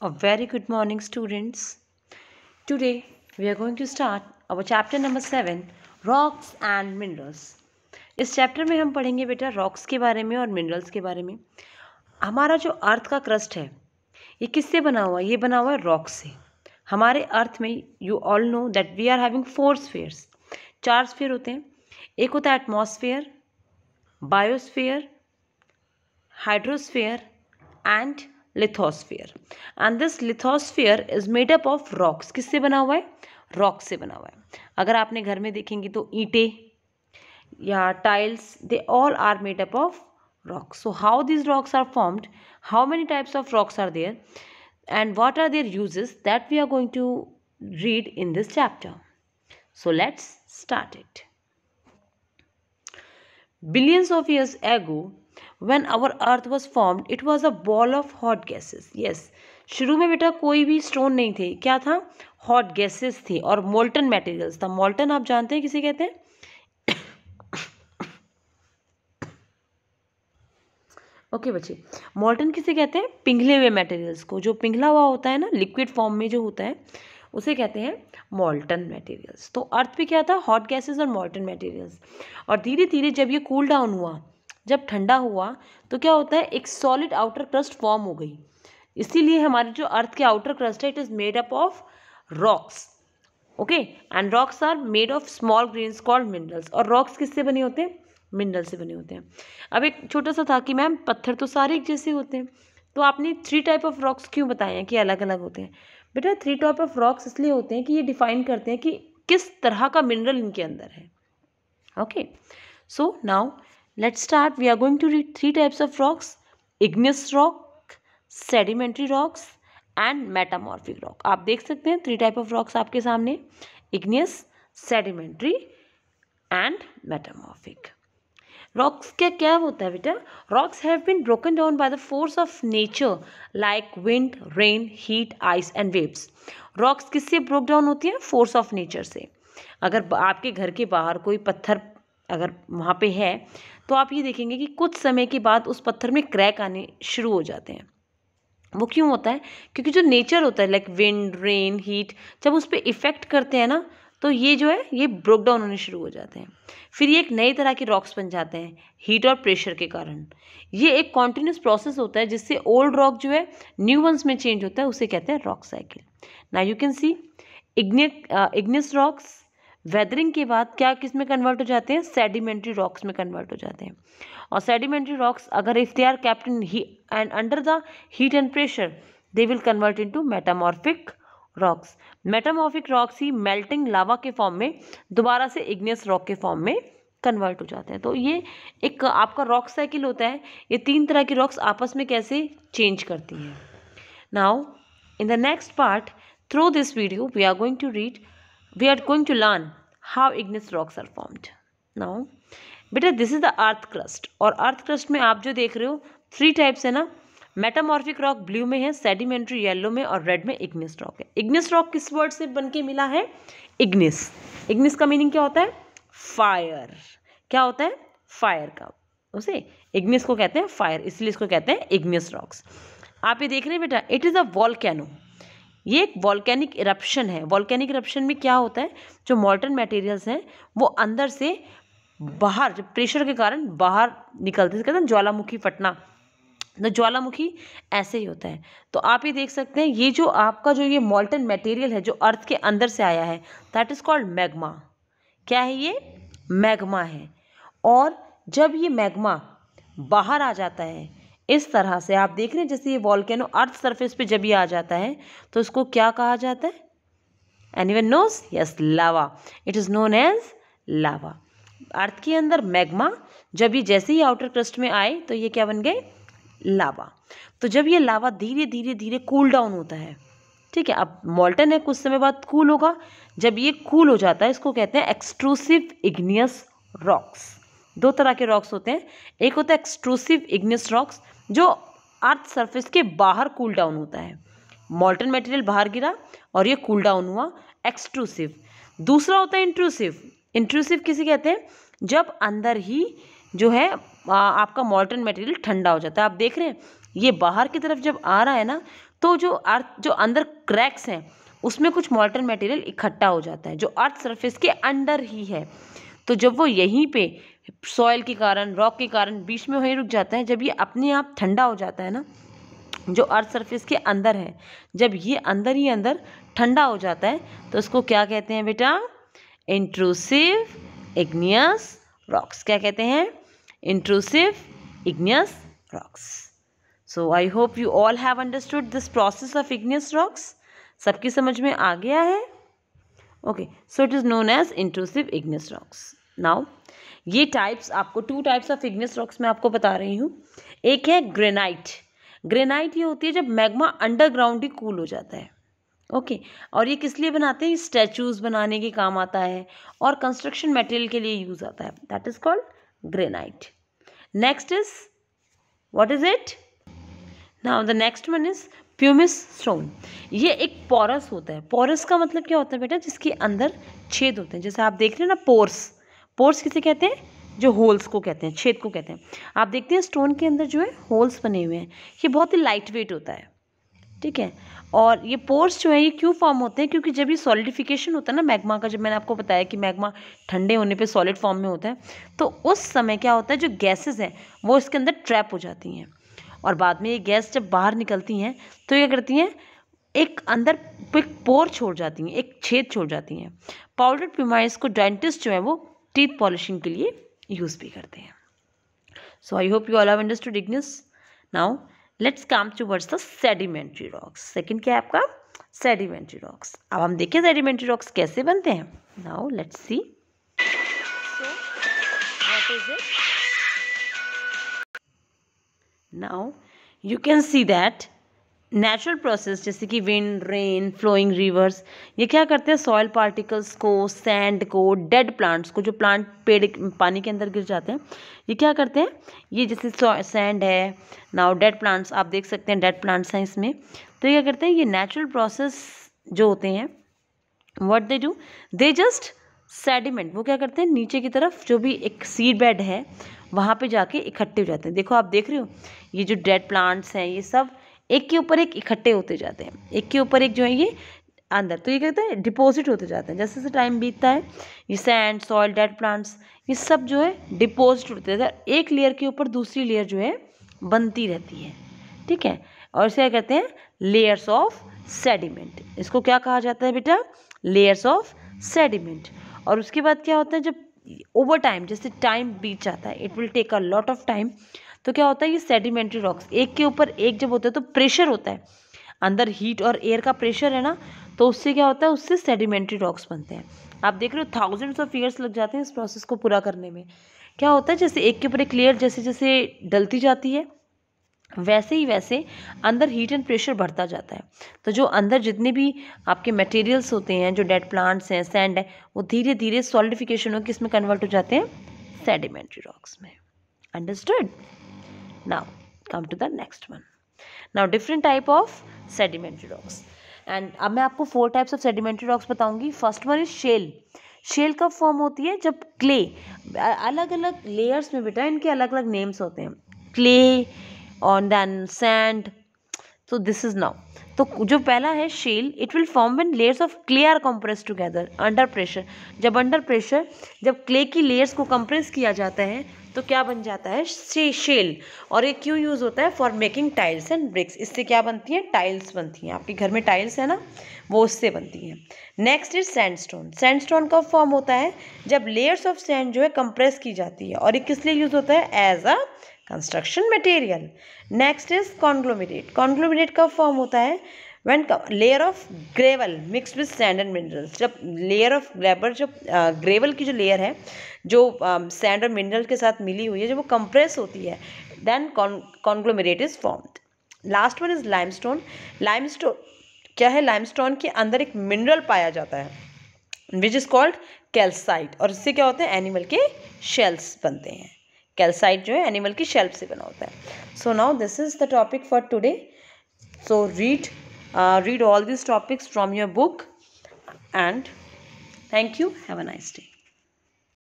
A very good morning, students. Today we are going to start our chapter number seven, rocks and minerals. इस chapter में हम पढ़ेंगे बेटा rocks के बारे में और मिनरल्स के बारे में हमारा जो अर्थ का क्रस्ट है ये किससे बना हुआ है ये बना हुआ है रॉक्स से हमारे अर्थ में you all know that we are having four spheres चार स्फेयर होते हैं एक होता है atmosphere biosphere hydrosphere and lithosphere and this lithosphere is made up of rocks किससे बना हुआ है रॉक से बना हुआ है अगर आपने घर में देखेंगे तो ईटे या tiles they all are made up of rocks so how these rocks are formed how many types of rocks are there and what are their uses that we are going to read in this chapter so let's start it billions of years ago when our earth was formed it was a ball of hot gases yes शुरू में बेटा कोई भी stone नहीं थे क्या था hot gases थे और मोल्टन मेटेरियल्स था मोल्टन आप जानते हैं किसे कहते हैं ओके okay, बच्चे मोल्टन किसे कहते हैं पिघले हुए मटेरियल्स को जो पिघला हुआ होता है ना लिक्विड फॉर्म में जो होता है उसे कहते हैं मोल्टन मटेरियल्स तो अर्थ पे क्या था हॉट गैसेस और मोल्टन मटेरियल्स और धीरे धीरे जब ये कूल डाउन हुआ जब ठंडा हुआ तो क्या होता है एक सॉलिड आउटर क्रस्ट फॉर्म हो गई इसीलिए हमारे जो अर्थ के आउटर क्रस्ट है it is made up of rocks okay and rocks are made of small grains called minerals और रॉक्स किससे बने होते हैं मिनरल से बने होते हैं अब एक छोटा सा था कि मैम पत्थर तो सारे एक जैसे होते हैं तो आपने थ्री टाइप ऑफ रॉक्स क्यों बताए हैं कि अलग अलग होते हैं बेटा थ्री टाइप ऑफ रॉक्स इसलिए होते हैं कि ये डिफाइन करते हैं कि किस तरह का मिनरल इनके अंदर है okay so now Let's start we are going to read three types of rocks igneous rock sedimentary rocks and metamorphic rock आप देख सकते हैं थ्री टाइप ऑफ रॉक्स आपके सामने igneous sedimentary and metamorphic rocks क्या क्या होता है बेटा rocks have been broken down by the force of nature like wind rain heat ice and waves rocks किससे ब्रोक डाउन होती है फोर्स ऑफ नेचर से अगर आपके घर के बाहर कोई पत्थर अगर वहाँ पे है तो आप ये देखेंगे कि कुछ समय के बाद उस पत्थर में क्रैक आने शुरू हो जाते हैं वो क्यों होता है क्योंकि जो नेचर होता है लाइक विंड रेन हीट जब उस पर इफ़ेक्ट करते हैं ना तो ये जो है ये ब्रोक डाउन होने शुरू हो जाते हैं फिर ये एक नई तरह के रॉक्स बन जाते हैं हीट और प्रेशर के कारण ये एक कॉन्टीन्यूस प्रोसेस होता है जिससे ओल्ड रॉक जो है न्यू वंस में चेंज होता है उसे कहते हैं रॉक साइकिल ना you can see igneous rocks weathering के बाद क्या किस में कन्वर्ट हो जाते हैं सेडिमेंट्री रॉक्स में कन्वर्ट हो जाते हैं और सेडिमेंट्री रॉक्स अगर if they are kept in and under the heat and pressure they will convert into metamorphic rocks metamorphic rocks ही मेल्टिंग लावा के फॉर्म में दोबारा से इग्नियस रॉक के फॉर्म में कन्वर्ट हो जाते हैं तो ये एक आपका रॉक साइकिल होता है ये तीन तरह की रॉक्स आपस में कैसे चेंज करती हैं now in the next part through this video we are going to read we are going to learn how igneous rocks are formed now बेटा this is the earth crust और earth crust में आप जो देख रहे हो three types है ना मेटामॉर्फिक रॉक ब्लू में है सेडिमेंट्री येलो में और रेड में इग्निस रॉक है इग्निस रॉक किस वर्ड से बन के मिला है इग्निस इग्निस का मीनिंग क्या होता है फायर क्या होता है फायर का उसे इग्निस को कहते हैं फायर इसलिए इसको कहते हैं इग्निस रॉक्स आप ये देख रहे हैं बेटा it is a volcano ये एक वॉल्केनिक इरप्शन है वॉल्केनिक इरप्शन में क्या होता है जो मॉल्टन मटेरियल्स हैं वो अंदर से बाहर प्रेशर के कारण बाहर निकलते हैं कहते हैं ज्वालामुखी फटना तो ज्वालामुखी ऐसे ही होता है तो आप ये देख सकते हैं ये जो आपका जो ये मॉल्टन मटेरियल है जो अर्थ के अंदर से आया है दैट इज़ कॉल्ड मैग्मा क्या है ये मैग्मा है और जब ये मैग्मा बाहर आ जाता है इस तरह से आप देख रहे हैं जैसे ये वॉल्केनो अर्थ सरफेस पे जब ये आ जाता है तो उसको क्या कहा जाता है any one knows yes lava it is known as lava earth के अंदर मैग्मा जब ये जैसे ही आउटर क्रस्ट में आए तो ये क्या बन गए लावा तो जब ये लावा धीरे धीरे धीरे कूल डाउन होता है ठीक है अब मॉल्टन है कुछ समय बाद कूल होगा जब ये कूल हो जाता है इसको कहते हैं एक्सट्रूसिव इग्नियस रॉक्स दो तरह के रॉक्स होते हैं एक होता है एक्सट्रूसिव इग्नियस रॉक्स जो अर्थ सरफेस के बाहर कूल डाउन होता है मॉल्टन मटेरियल बाहर गिरा और ये कूल डाउन हुआ एक्सट्रूसिव दूसरा होता है इंट्रूसिव इंट्रूसिव किसे कहते हैं जब अंदर ही जो है आ, आपका मॉल्टन मटेरियल ठंडा हो जाता है आप देख रहे हैं ये बाहर की तरफ जब आ रहा है ना तो जो अर्थ जो अंदर क्रैक्स हैं उसमें कुछ मॉल्टन मटेरियल इकट्ठा हो जाता है जो अर्थ सरफेस के अंडर ही है तो जब वो यहीं पे सॉयल के कारण रॉक के कारण बीच में वहीं रुक जाता है जब ये अपने आप ठंडा हो जाता है ना जो अर्थ सरफेस के अंदर है जब ये अंदर ही अंदर ठंडा हो जाता है तो उसको क्या कहते हैं बेटा इंट्रूसिव इग्नियस रॉक्स क्या कहते हैं intrusive igneous rocks so I hope you all have understood this process of igneous rocks सबकी समझ में आ गया है okay so it is known as intrusive igneous rocks now ये टाइप्स आपको two types of igneous rocks मैं आपको बता रही हूँ एक है ग्रेनाइट ग्रेनाइट ये होती है जब मैग्मा अंडरग्राउंड ही कूल हो जाता है ओके okay. और ये किस लिए बनाते हैं स्टैचूज़ बनाने के काम आता है और कंस्ट्रक्शन मटेरियल के लिए यूज़ आता है that is called granite next is what is it now the next one is pumice stone ये एक पोरस होता है पोरस का मतलब क्या होता है बेटा जिसके अंदर छेद होते हैं जैसे आप देख रहे हैं ना पोर्स पोर्स किसे कहते हैं जो होल्स को कहते हैं छेद को कहते हैं आप देखते हैं स्टोन के अंदर जो है होल्स बने हुए हैं ये बहुत ही लाइट वेट होता है ठीक है और ये पोर्स जो है ये क्यों फॉर्म होते हैं क्योंकि जब ये सॉलिडिफिकेशन होता है ना मैग्मा का जब मैंने आपको बताया कि मैग्मा ठंडे होने पे सॉलिड फॉर्म में होता है तो उस समय क्या होता है जो गैसेस हैं वो इसके अंदर ट्रैप हो जाती हैं और बाद में ये गैस जब बाहर निकलती हैं तो ये करती हैं एक अंदर एक पोर छोड़ जाती हैं एक छेद छोड़ जाती हैं पाउडर प्यूमाइस को डेंटिस्ट जो है वो टीथ पॉलिशिंग के लिए यूज़ भी करते हैं so I hope you all have understood igneous now let's come towards the sedimentary rocks second क्या है आपका सेडिमेंट्री रॉक्स अब हम देखें सेडिमेंट्री रॉक्स कैसे बनते हैं now let's see what is it now you can see that natural process जैसे कि विंड रेन फ्लोइंग रिवर्स ये क्या करते हैं सॉयल पार्टिकल्स को सैंड को डेड प्लांट्स को जो प्लांट पेड़ पानी के अंदर गिर जाते हैं ये क्या करते हैं ये जैसे सैंड है नाउ डेड प्लांट्स आप देख सकते हैं डेड प्लांट्स हैं इसमें तो ये क्या करते हैं ये नेचुरल प्रोसेस जो होते हैं what they do they just sediment वो क्या करते हैं नीचे की तरफ जो भी एक सीड बेड है वहाँ पर जाके इकट्ठे हो जाते हैं देखो आप देख रहे हो ये जो डेड प्लांट्स हैं ये सब एक के ऊपर एक इकट्ठे होते जाते हैं एक के ऊपर एक जो है ये अंदर तो ये कहते हैं डिपॉजिट होते जाते हैं जैसे जैसे टाइम बीतता है ये सैंड सॉइल डेड प्लांट्स ये सब जो है डिपॉजिट होते हैं एक लेयर के ऊपर दूसरी लेयर जो है बनती रहती है ठीक है और इसे कहते हैं लेयर्स ऑफ सेडिमेंट इसको क्या कहा जाता है बेटा लेयर्स ऑफ सेडिमेंट और उसके बाद क्या होता है जब ओवर टाइम जैसे टाइम बीत जाता है it will take a lot of time तो क्या होता है ये सेडिमेंट्री रॉक्स एक के ऊपर एक जब होता है तो प्रेशर होता है अंदर हीट और एयर का प्रेशर है ना तो उससे क्या होता है उससे सेडिमेंट्री रॉक्स बनते हैं आप देख रहे हो थाउजेंड्स ऑफ ईयर्स लग जाते हैं इस प्रोसेस को पूरा करने में क्या होता है जैसे एक के ऊपर एक लेयर जैसे जैसे डलती जाती है वैसे ही वैसे अंदर हीट एंड प्रेशर बढ़ता जाता है तो जो अंदर जितने भी आपके मटेरियल्स होते हैं जो डेड प्लांट्स हैं सैंड है वो धीरे धीरे सॉलिडिफिकेशन होकर इसमें कन्वर्ट हो जाते हैं सेडिमेंट्री रॉक्स में understood now come to the next one now different type of sedimentary rocks and अब मैं आपको four types of sedimentary rocks बताऊंगी first one is shale shale कब फॉर्म होती है जब क्ले अलग अलग लेयर्स में बेटा इनके अलग अलग नेम्स होते हैं क्ले और देन सैंड तो दिस इज नाउ तो जो पहला है shale it will form when layers of clay are compress together under pressure जब अंडर प्रेशर जब क्ले की लेयर्स को कंप्रेस किया जाता है तो क्या बन जाता है शेल और ये क्यों यूज़ होता है for making tiles and bricks इससे क्या बनती हैं टाइल्स बनती हैं आपके घर में टाइल्स है ना वो उससे बनती हैं नेक्स्ट इज सैंडस्टोन सैंडस्टोन कब फॉर्म होता है जब लेयर्स ऑफ सैंड जो है कंप्रेस की जाती है और ये किस लिए यूज़ होता है as a construction material next is conglomerate conglomerate कब फॉर्म होता है when layer of gravel mix with sand and minerals जब लेयर ऑफ ग्रेबर जब ग्रेवल की जो लेयर है जो सैंड एंड मिनरल के साथ मिली हुई है जब वो कंप्रेस होती है then conglomerate is formed last one is limestone limestone क्या है लाइम स्टोन के अंदर एक मिनरल पाया जाता है विच इज कॉल्ड कैल्साइट और इससे क्या होते हैं एनिमल के शेल्स बनते हैं कैल्साइट जो है एनिमल की शेल्फ से बना होता है so now this is the topic for today so read Uh, read all these topics from your book and thank you have a nice day